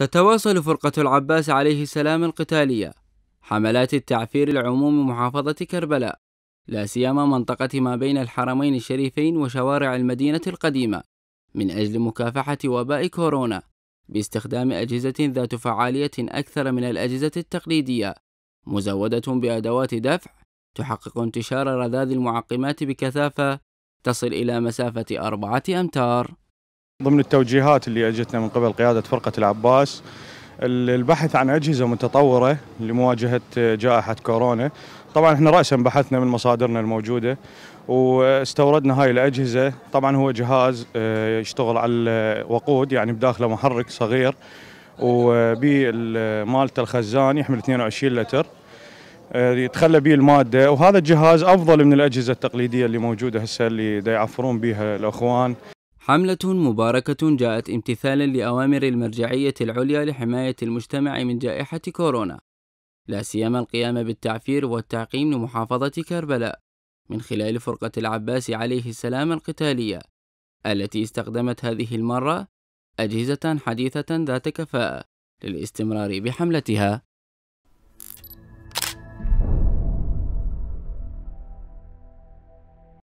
تتواصل فرقة العباس عليه السلام القتالية حملات التعفير العموم محافظة كربلاء لا سيما منطقة ما بين الحرمين الشريفين وشوارع المدينة القديمة من أجل مكافحة وباء كورونا باستخدام أجهزة ذات فعالية أكثر من الأجهزة التقليدية مزودة بأدوات دفع تحقق انتشار رذاذ المعقمات بكثافة تصل إلى مسافة أربعة أمتار ضمن التوجيهات اللي اجتنا من قبل قياده فرقه العباس البحث عن اجهزه متطوره لمواجهه جائحه كورونا طبعا احنا راسا بحثنا من مصادرنا الموجوده واستوردنا هاي الاجهزه طبعا هو جهاز آه، يشتغل على الوقود يعني بداخله محرك صغير وبمالته الخزان يحمل 22 لتر آه، يتخلى به الماده وهذا الجهاز افضل من الاجهزه التقليديه اللي موجوده هسه اللي دا يعفرون بها الاخوان حملة مباركة جاءت امتثالا لأوامر المرجعية العليا لحماية المجتمع من جائحة كورونا، لا سيما القيام بالتعفير والتعقيم لمحافظة كربلاء من خلال فرقة العباس عليه السلام القتالية، التي استخدمت هذه المرة أجهزة حديثة ذات كفاءة للاستمرار بحملتها.